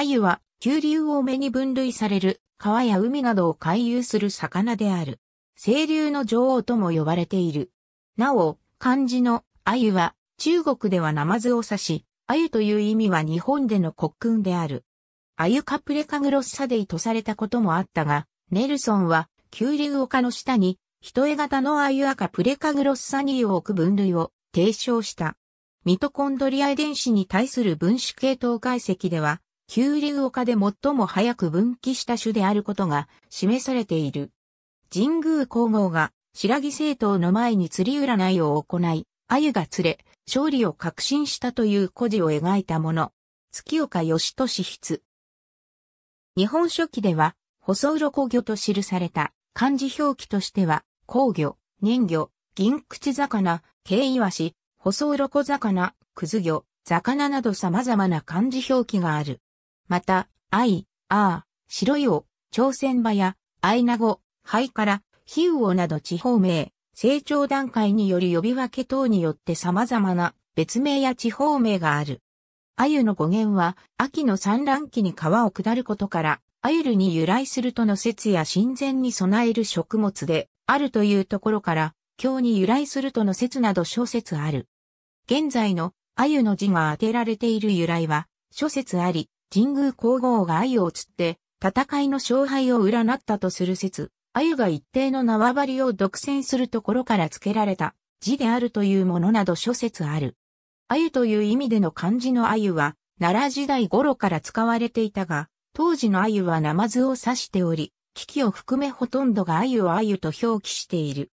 アユは、急流多めに分類される、川や海などを回遊する魚である。清流の女王とも呼ばれている。なお、漢字のアユは、中国ではナマズを指し、アユという意味は日本での国訓である。アユカプレカグロッサデイとされたこともあったが、ネルソンは、急流丘の下に、人絵型のアユアカプレカグロッサニーを置く分類を提唱した。ミトコンドリア遺伝子に対する分子系統解析では、急流丘で最も早く分岐した種であることが示されている。神宮皇后が白木政党の前に釣り占いを行い、鮎が釣れ、勝利を確信したという古事を描いたもの。月岡義俊筆。日本書紀では、細鱗魚と記された漢字表記としては、工魚、人魚、銀口魚、軽イワシ、細鱗魚、くず魚、魚など様々な漢字表記がある。また、アイ、アー、白いを、朝鮮馬や、アイナゴ、灰から、ヒウオなど地方名、成長段階により呼び分け等によって様々な別名や地方名がある。アユの語源は、秋の産卵期に川を下ることから、ユルに由来するとの説や神前に備える食物で、あるというところから、京に由来するとの説など諸説ある。現在のユの字が当てられている由来は、諸説あり、神宮皇后が鮎を釣って、戦いの勝敗を占ったとする説、鮎が一定の縄張りを独占するところから付けられた字であるというものなど諸説ある。鮎という意味での漢字の鮎は、奈良時代頃から使われていたが、当時の鮎はナマズを指しており、危機を含めほとんどが鮎を鮎と表記している。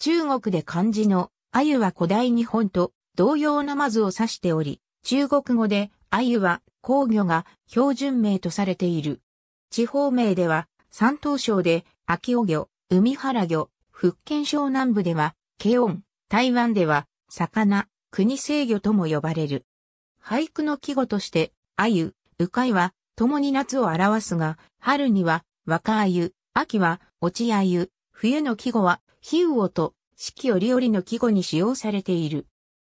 中国で漢字の鮎は古代日本と同様ナマズを指しており、中国語で鮎は公魚が標準名とされている。地方名では、山東省で秋尾魚、海原魚、福建省南部では、ケオン、台湾では、魚、国制魚とも呼ばれる。俳句の季語として、鮎、鵜飼は、共に夏を表すが、春には、若鮎、秋は、落ち鮎、冬の季語は、比喩と、四季折々の季語に使用されている。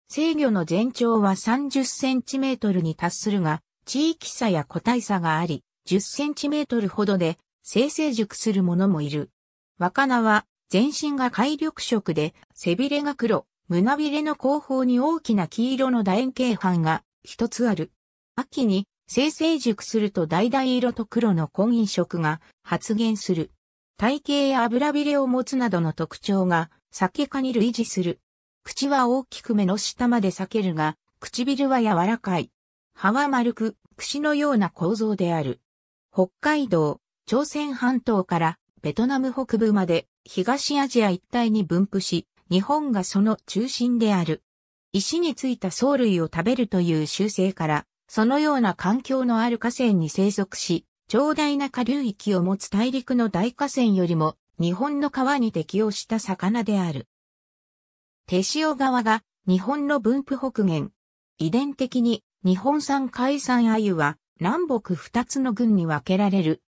制御の全長は30センチメートルに達するが、地域差や個体差があり、10センチメートルほどで生成熟するものもいる。若菜は全身が海緑色で背びれが黒、胸びれの後方に大きな黄色の楕円形斑が一つある。秋に生成熟すると橙色と黒の婚姻色が発現する。体型や油びれを持つなどの特徴が酒かに類似する。口は大きく目の下まで裂けるが、唇は柔らかい。葉は丸く、櫛のような構造である。北海道、朝鮮半島からベトナム北部まで東アジア一帯に分布し、日本がその中心である。石についた藻類を食べるという習性から、そのような環境のある河川に生息し、長大な下流域を持つ大陸の大河川よりも日本の川に適応した魚である。手塩川が日本の分布北限。遺伝的に日本産海産鮎は南北二つの群に分けられる。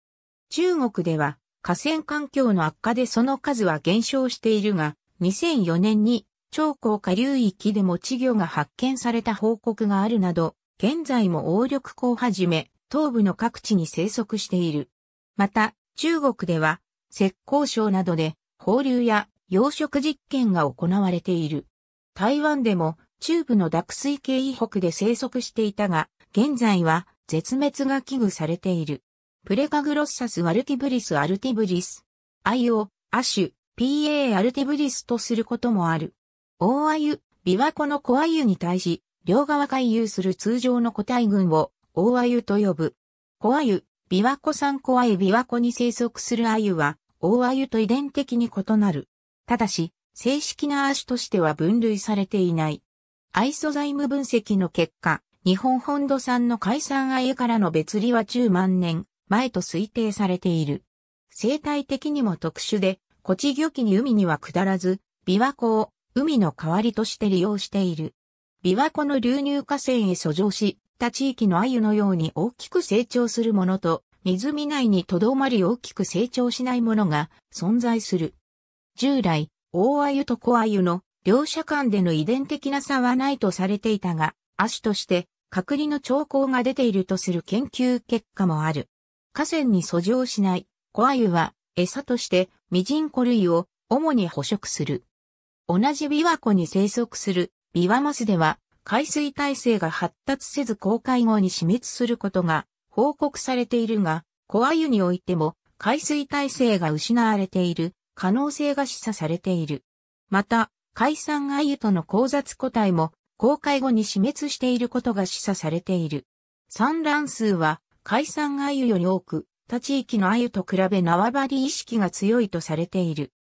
中国では河川環境の悪化でその数は減少しているが、2004年に長江下流域でも稚魚が発見された報告があるなど、現在も王緑港をはじめ、東部の各地に生息している。また、中国では、浙江省などで放流や養殖実験が行われている。台湾でも中部の濁水系以北で生息していたが、現在は絶滅が危惧されている。プレカグロッサス・ワルティブリス・アルティブリス。愛を、シュ、PA アルティブリスとすることもある。大ユ、ビワコの小ユに対し、両側回遊する通常の個体群を、大ユと呼ぶ。小ワコさん、産小ユビワコに生息するアユは、大ユと遺伝的に異なる。ただし、正式なアシュとしては分類されていない。アイソザイム分析の結果、日本本土産の海産アユからの別離は10万年前と推定されている。生態的にも特殊で、コチ魚期に海には下らず、琵琶湖を海の代わりとして利用している。琵琶湖の流入河川へ遡上し、他地域のアユのように大きく成長するものと、湖内にとどまり大きく成長しないものが存在する。従来、大アユと小アユの両者間での遺伝的な差はないとされていたが、亜種として、隔離の兆候が出ているとする研究結果もある。河川に遡上しない、コアユは、餌として、ミジンコ類を、主に捕食する。同じ琵琶湖に生息する、ビワマスでは、海水耐性が発達せず公開後に死滅することが、報告されているが、コアユにおいても、海水耐性が失われている、可能性が示唆されている。また、解散アユとの交雑個体も公開後に死滅していることが示唆されている。産卵数は解散アユより多く、他地域のアユと比べ縄張り意識が強いとされている。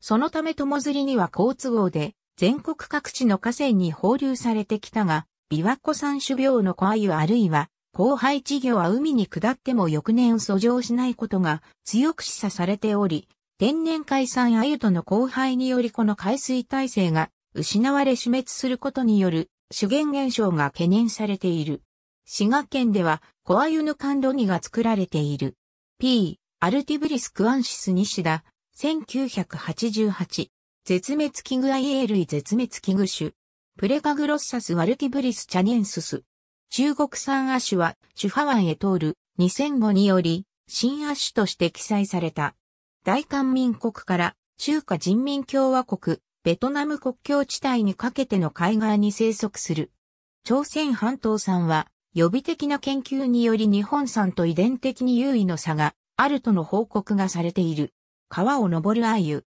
そのため友釣りには好都合で、全国各地の河川に放流されてきたが、琵琶湖産種病の小鮎あるいは、後輩稚魚は海に下っても翌年遡上しないことが強く示唆されており、天然海産アユとの交配によりこの海水体制が失われ死滅することによる資源減少が懸念されている。滋賀県では小アユヌカンロニが作られている。P. アルティブリスクアンシス西田、1988。絶滅危惧アイエー類絶滅危惧種。プレカグロッサスワルティブリスチャニエンスス。中国産シ種は、ァワ湾へ通る2005により、新シ種として記載された。大韓民国から中華人民共和国、ベトナム国境地帯にかけての海岸に生息する。朝鮮半島産は予備的な研究により日本産と遺伝的に優位の差があるとの報告がされている。川を登る鮎。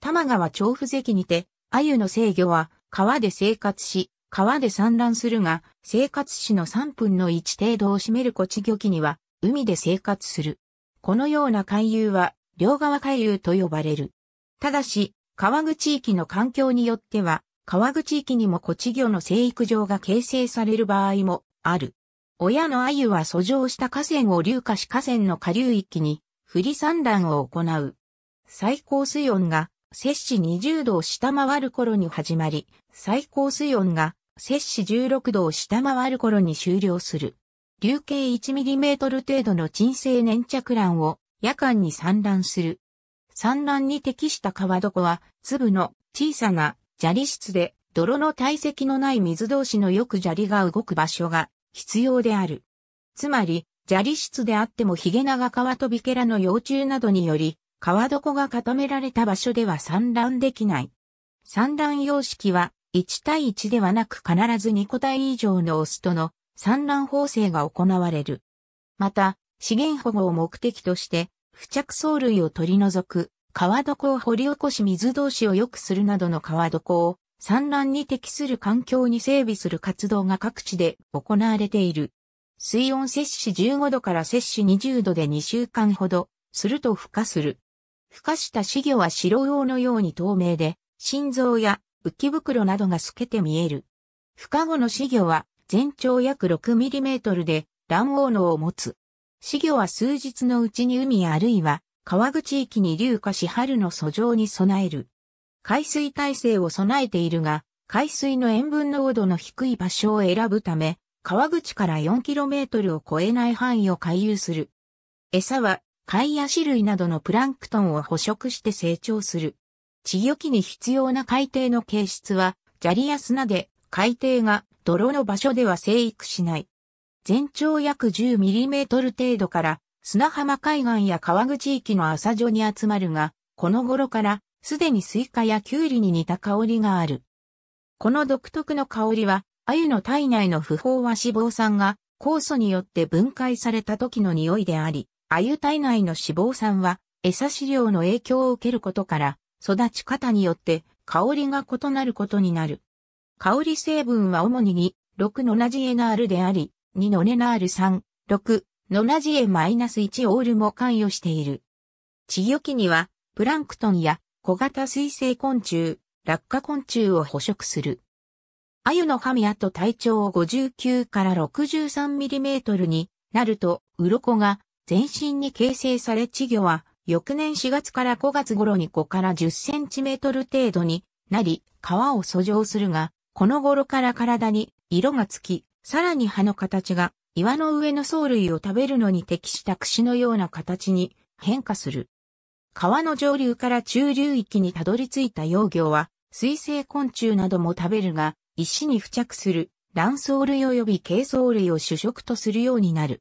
玉川調布関にて、鮎の制御は川で生活し、川で産卵するが、生活史の3分の1程度を占めるこち漁期には、海で生活する。このような海遊は、両側海流と呼ばれる。ただし、川口域の環境によっては、川口域にもコチ魚の生育場が形成される場合もある。親の鮎は遡上した河川を流下し河川の下流域に、不り産卵を行う。最高水温が摂氏20度を下回る頃に始まり、最高水温が摂氏16度を下回る頃に終了する。流径1ミリメートル程度の沈静粘着卵を夜間に産卵する。産卵に適した川床は、粒の小さな砂利質で、泥の体積のない水同士のよく砂利が動く場所が必要である。つまり、砂利質であってもヒゲナガカワトビケラの幼虫などにより、川床が固められた場所では産卵できない。産卵様式は、1対1ではなく必ず2個体以上のオスとの産卵縫製が行われる。また、資源保護を目的として、付着藻類を取り除く、川床を掘り起こし水同士を良くするなどの川床を産卵に適する環境に整備する活動が各地で行われている。水温摂氏15度から摂氏20度で2週間ほど、すると孵化する。孵化した稚魚は白魚のように透明で、心臓や浮き袋などが透けて見える。孵化後の稚魚は全長約 6mm で卵黄脳を持つ。死魚は数日のうちに海あるいは川口域に流下し春の遡上に備える。海水耐性を備えているが、海水の塩分濃度の低い場所を選ぶため、川口から 4km を超えない範囲を回遊する。餌は貝や種類などのプランクトンを捕食して成長する。稚魚期に必要な海底の形質は砂利や砂で海底が泥の場所では生育しない。全長約1 0トル程度から砂浜海岸や川口域の浅所に集まるが、この頃からすでにスイカやキュウリに似た香りがある。この独特の香りは、鮎の体内の不飽和脂肪酸が酵素によって分解された時の匂いであり、鮎体内の脂肪酸は餌飼料の影響を受けることから、育ち方によって香りが異なることになる。香り成分は主に2、6の同じエナールであり、2のレナール3、6、ノナジエ -1 オールも関与している。稚魚期には、プランクトンや小型水生昆虫、落下昆虫を捕食する。アユのハミアと体長を59から63ミリメートルになると、鱗が全身に形成され稚魚は、翌年4月から5月頃に5から10センチメートル程度になり、皮を遡上するが、この頃から体に色がつき、さらに葉の形が岩の上の藻類を食べるのに適した櫛のような形に変化する。川の上流から中流域にたどり着いた幼魚は、水生昆虫なども食べるが、石に付着する卵藻類及び軽藻類を主食とするようになる。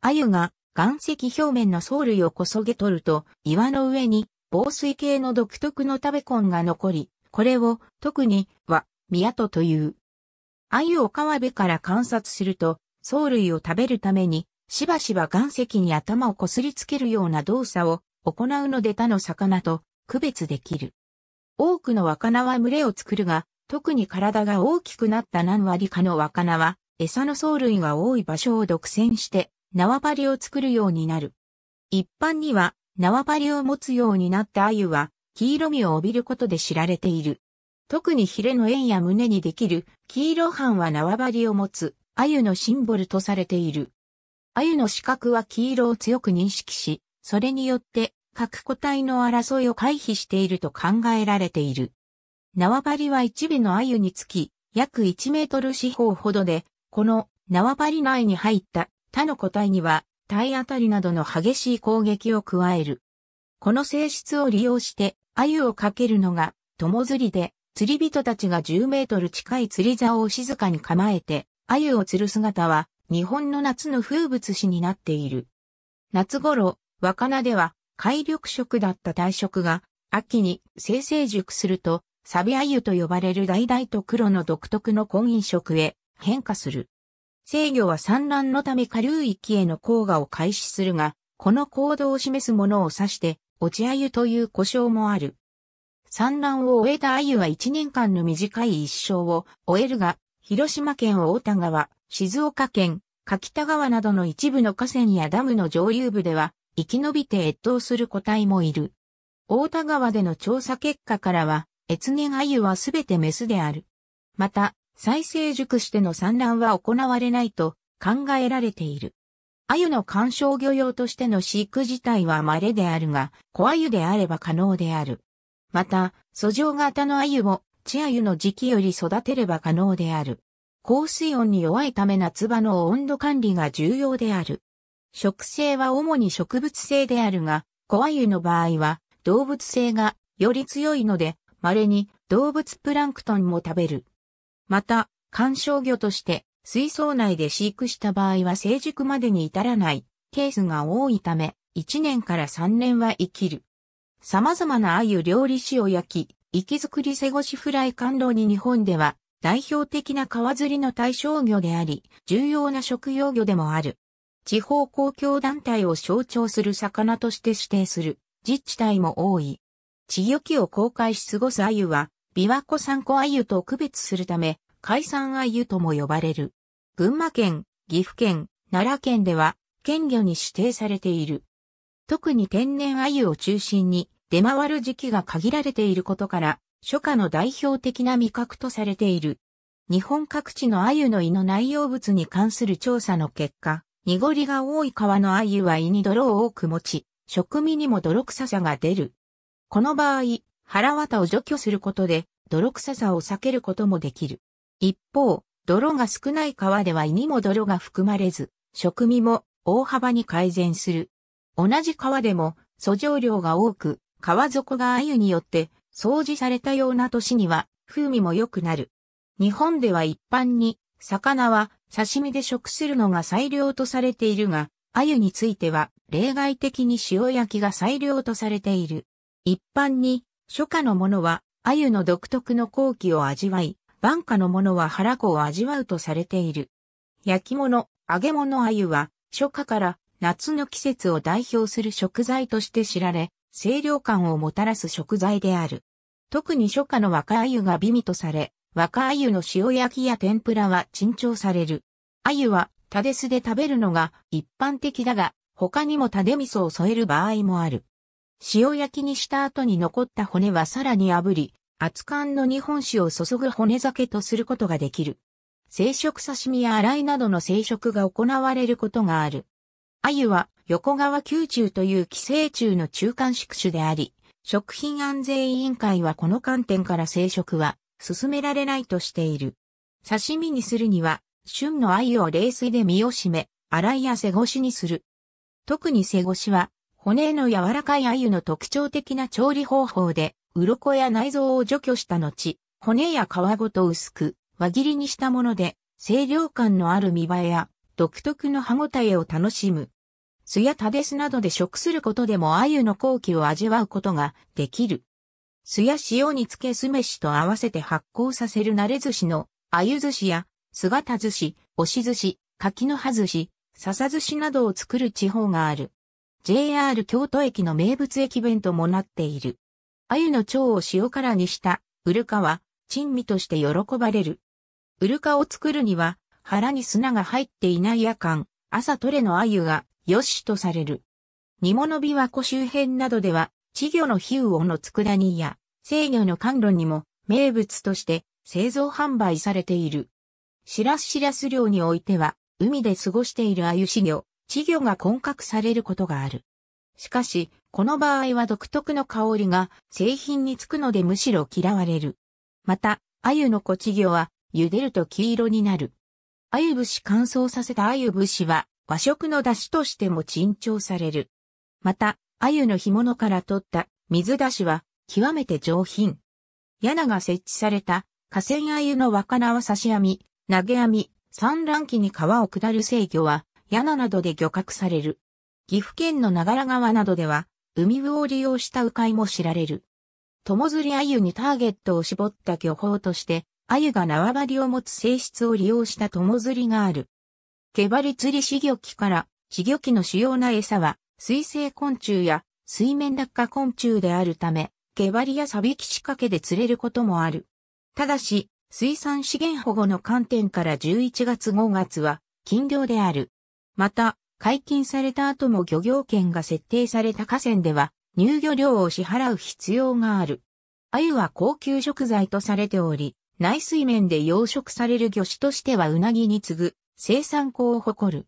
鮎が岩石表面の藻類をこそげ取ると、岩の上に防水系の独特の食べ根が残り、これを特には、宮戸というアユを川辺から観察すると、藻類を食べるために、しばしば岩石に頭をこすりつけるような動作を行うので他の魚と区別できる。多くの若菜は群れを作るが、特に体が大きくなった何割かの若菜は、餌の藻類が多い場所を独占して、縄張りを作るようになる。一般には、縄張りを持つようになったアユは、黄色みを帯びることで知られている。特にヒレの縁や胸にできる黄色斑は縄張りを持つ鮎のシンボルとされている。鮎の視覚は黄色を強く認識し、それによって各個体の争いを回避していると考えられている。縄張りは一尾の鮎につき、約1メートル四方ほどで、この縄張り内に入った他の個体には体当たりなどの激しい攻撃を加える。この性質を利用して鮎をかけるのが友釣りで、釣り人たちが10メートル近い釣り竿を静かに構えて、鮎を釣る姿は、日本の夏の風物詩になっている。夏頃、若菜では、海緑色だった大色が、秋に生成熟すると、サビアと呼ばれる橙と黒の独特の婚姻色へ変化する。制御は産卵のため下流域への黄河を開始するが、この行動を示すものを指して、落ち鮎という呼称もある。産卵を終えた鮎は1年間の短い一生を終えるが、広島県大田川、静岡県、柿田川などの一部の河川やダムの上流部では、生き延びて越冬する個体もいる。大田川での調査結果からは、越年鮎はすべてメスである。また、再生熟しての産卵は行われないと考えられている。鮎の観賞漁用としての飼育自体は稀であるが、小鮎であれば可能である。また、素状型の鮎を、アユの時期より育てれば可能である。高水温に弱いため夏場の温度管理が重要である。食性は主に植物性であるが、小鮎の場合は動物性がより強いので、稀に動物プランクトンも食べる。また、観賞魚として水槽内で飼育した場合は成熟までに至らないケースが多いため、1年から3年は生きる。様々な鮎料理塩を焼き、息づくり背ごしフライ甘露に日本では代表的な川釣りの対象魚であり、重要な食用魚でもある。地方公共団体を象徴する魚として指定する自治体も多い。稚魚期を公開し過ごす鮎は、琵琶湖産子鮎と区別するため、海産鮎とも呼ばれる。群馬県、岐阜県、奈良県では、県魚に指定されている。特に天然鮎を中心に、出回る時期が限られていることから、初夏の代表的な味覚とされている。日本各地の鮎の胃の内容物に関する調査の結果、濁りが多い川の鮎は胃に泥を多く持ち、食味にも泥臭さが出る。この場合、腹綿を除去することで、泥臭さを避けることもできる。一方、泥が少ない川では胃にも泥が含まれず、食味も大幅に改善する。同じ川でも、素状量が多く、川底が鮎によって掃除されたような年には風味も良くなる。日本では一般に魚は刺身で食するのが最良とされているが、鮎については例外的に塩焼きが最良とされている。一般に初夏のものは鮎の独特の後期を味わい、晩夏のものは腹子を味わうとされている。焼き物、揚げ物鮎は初夏から夏の季節を代表する食材として知られ、清涼感をもたらす食材である。特に初夏の若鮎が美味とされ、若鮎の塩焼きや天ぷらは珍重される。鮎はタデスで食べるのが一般的だが、他にもタデ味噌を添える場合もある。塩焼きにした後に残った骨はさらに炙り、熱燗の日本酒を注ぐ骨酒とすることができる。生食刺身や洗いなどの生食が行われることがある。鮎は横川宮中という寄生虫の中間宿主であり、食品安全委員会はこの観点から生殖は進められないとしている。刺身にするには、旬の鮎を冷水で身を締め、洗いや背越しにする。特に背越しは、骨の柔らかい鮎の特徴的な調理方法で、鱗や内臓を除去した後、骨や皮ごと薄く、輪切りにしたもので、清涼感のある見栄えや、独特の歯ごたえを楽しむ。酢やタデスなどで食することでも鮎の後期を味わうことができる。酢や塩につけ酢飯と合わせて発酵させる慣れ寿司の鮎寿司や姿寿司、押し寿司、柿の葉寿司、笹寿司などを作る地方がある。JR 京都駅の名物駅弁ともなっている。鮎の腸を塩辛にしたウルカは珍味として喜ばれる。ウルカを作るには腹に砂が入っていない夜間、朝取れの鮎が良しとされる。煮物琵琶湖周辺などでは、稚魚のヒウオの佃煮や、制魚の甘露にも名物として製造販売されている。しらすしらす漁においては、海で過ごしているアユシ魚、稚魚が混獲されることがある。しかし、この場合は独特の香りが製品につくのでむしろ嫌われる。また、鮎の小稚魚は、茹でると黄色になる。鮎節乾燥させた鮎節は、和食の出汁としても珍重される。また、鮎の干物から取った水出汁は極めて上品。柳が設置された河川鮎の若菜は刺し網、投げ網、産卵期に川を下る制御は柳などで漁獲される。岐阜県の長良川などでは海魚を利用した鵜飼も知られる。友釣り鮎にターゲットを絞った漁法として、鮎が縄張りを持つ性質を利用した友釣りがある。毛張り釣り死魚器から、死魚器の主要な餌は、水生昆虫や水面落下昆虫であるため、毛張りやサビキ仕掛けで釣れることもある。ただし、水産資源保護の観点から11月5月は禁漁である。また、解禁された後も漁業権が設定された河川では、入漁料を支払う必要がある。鮎は高級食材とされており、内水面で養殖される魚種としてはうなぎに次ぐ生産校を誇る。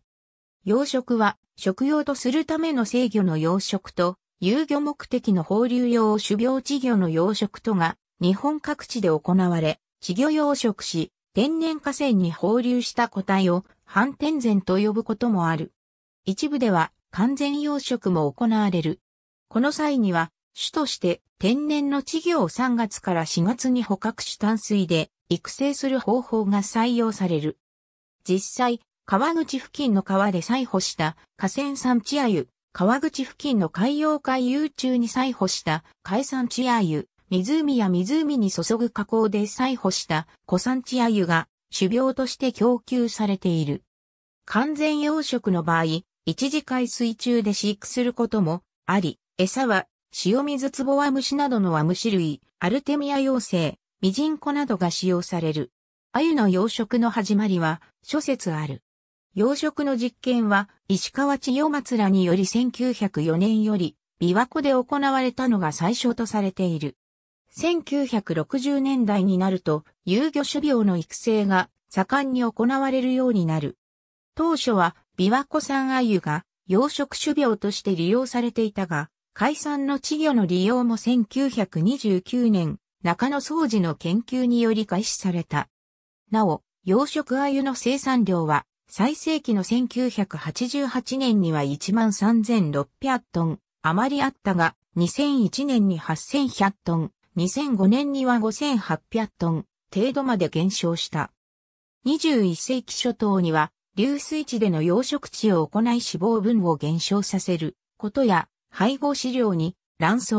養殖は食用とするための制御の養殖と、遊漁目的の放流用種苗稚魚の養殖とが日本各地で行われ、稚魚養殖し、天然河川に放流した個体を反天然と呼ぶこともある。一部では完全養殖も行われる。この際には、種として天然の稚魚を3月から4月に捕獲し淡水で育成する方法が採用される。実際、川口付近の川で採捕した河川産地アユ、川口付近の海洋海遊中に採捕した海産地アユ、湖や湖に注ぐ河口で採捕した古産地アユが種苗として供給されている。完全養殖の場合、一次海水中で飼育することもあり、餌は塩水壺は虫などのは虫類、アルテミア妖精、ミジンコなどが使用される。鮎の養殖の始まりは諸説ある。養殖の実験は石川千代松らにより1904年より琵琶湖で行われたのが最初とされている。1960年代になると遊漁種苗の育成が盛んに行われるようになる。当初は琵琶湖産鮎が養殖種苗として利用されていたが、海産の稚魚の利用も1929年中野総治の研究により開始された。なお、養殖鮎の生産量は、最盛期の1988年には13,600トン余りあったが、2001年に8,100トン、2005年には5,800トン程度まで減少した。21世紀初頭には、流水地での養殖地を行い脂肪分を減少させることや、配合飼料に卵巣、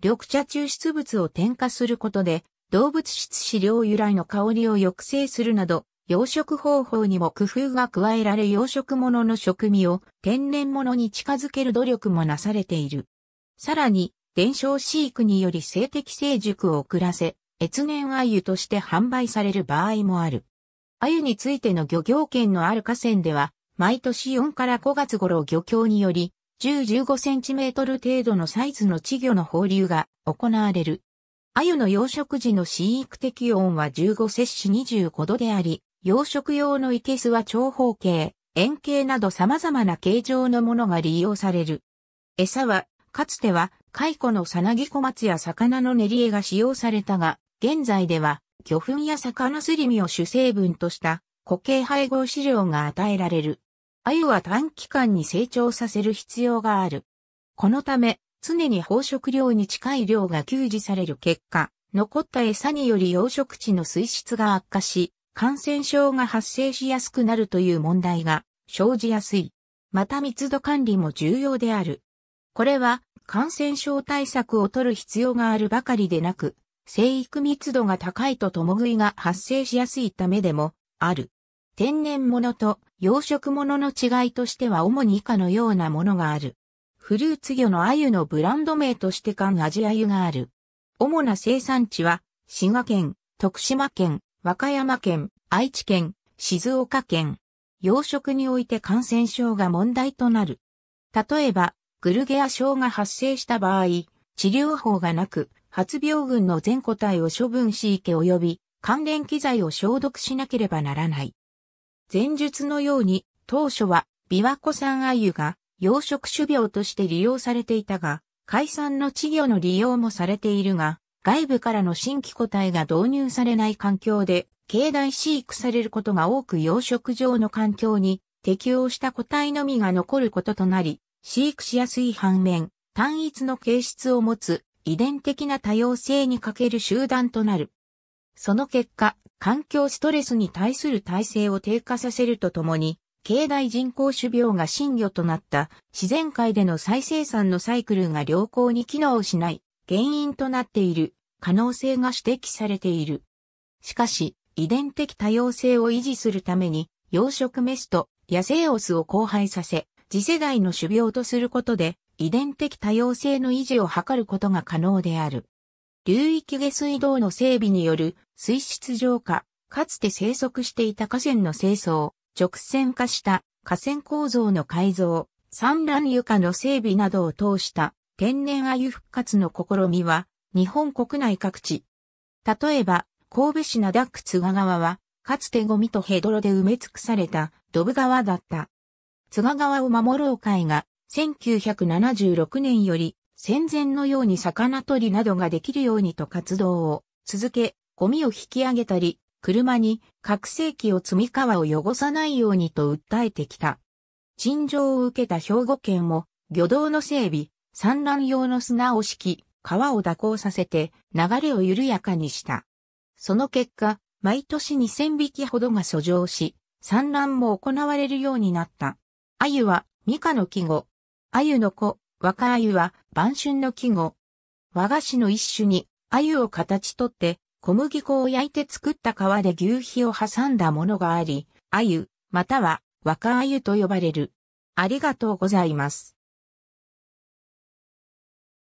緑茶抽出物を添加することで、動物質飼料由来の香りを抑制するなど、養殖方法にも工夫が加えられ養殖物の食味を天然物に近づける努力もなされている。さらに、伝承飼育により性的成熟を遅らせ、越年鮎として販売される場合もある。鮎についての漁業権のある河川では、毎年4から5月頃漁協により、10-15センチメートル程度のサイズの稚魚の放流が行われる。鮎の養殖時の飼育適温は15摂氏25度であり、養殖用の生けすは長方形、円形など様々な形状のものが利用される。餌は、かつては、蚕のさなぎ小松や魚の練り絵が使用されたが、現在では、魚粉や魚すり身を主成分とした固形配合飼料が与えられる。鮎は短期間に成長させる必要がある。このため、常に飽食量に近い量が給仕される結果、残った餌により養殖地の水質が悪化し、感染症が発生しやすくなるという問題が生じやすい。また密度管理も重要である。これは感染症対策を取る必要があるばかりでなく、生育密度が高いと共食いが発生しやすいためでもある。天然物と養殖物の違いとしては主に以下のようなものがある。フルーツ魚の鮎のブランド名として関アジア湯がある。主な生産地は、滋賀県、徳島県、和歌山県、愛知県、静岡県。養殖において感染症が問題となる。例えば、グルゲア症が発生した場合、治療法がなく、発病群の全個体を処分し池及び関連機材を消毒しなければならない。前述のように、当初は、琵琶湖産鮎が養殖種苗として利用されていたが、海産の稚魚の利用もされているが、外部からの新規個体が導入されない環境で、境内飼育されることが多く養殖場の環境に適応した個体のみが残ることとなり、飼育しやすい反面、単一の形質を持つ遺伝的な多様性に欠ける集団となる。その結果、環境ストレスに対する耐性を低下させるとともに、境内人工種苗が新魚となった自然界での再生産のサイクルが良好に機能しない原因となっている可能性が指摘されている。しかし、遺伝的多様性を維持するために養殖メスと野生オスを交配させ、次世代の種苗とすることで遺伝的多様性の維持を図ることが可能である。流域下水道の整備による水質浄化、かつて生息していた河川の清掃、直線化した河川構造の改造、産卵床の整備などを通した天然鮎復活の試みは日本国内各地。例えば、神戸市灘区津賀川は、かつてゴミとヘドロで埋め尽くされたドブ川だった。津賀川を守ろう会が1976年より戦前のように魚取りなどができるようにと活動を続け、ゴミを引き上げたり、車に拡声器を積み川を汚さないようにと訴えてきた。陳情を受けた兵庫県も、漁道の整備、産卵用の砂を敷き、川を蛇行させて流れを緩やかにした。その結果、毎年2000匹ほどが遡上し、産卵も行われるようになった。鮎は、ミカの季語。鮎の子、若鮎は、晩春の季語。和菓子の一種に、鮎を形取って、小麦粉を焼いて作った皮で牛皮を挟んだものがあり、鮎、または若鮎と呼ばれる。ありがとうございます。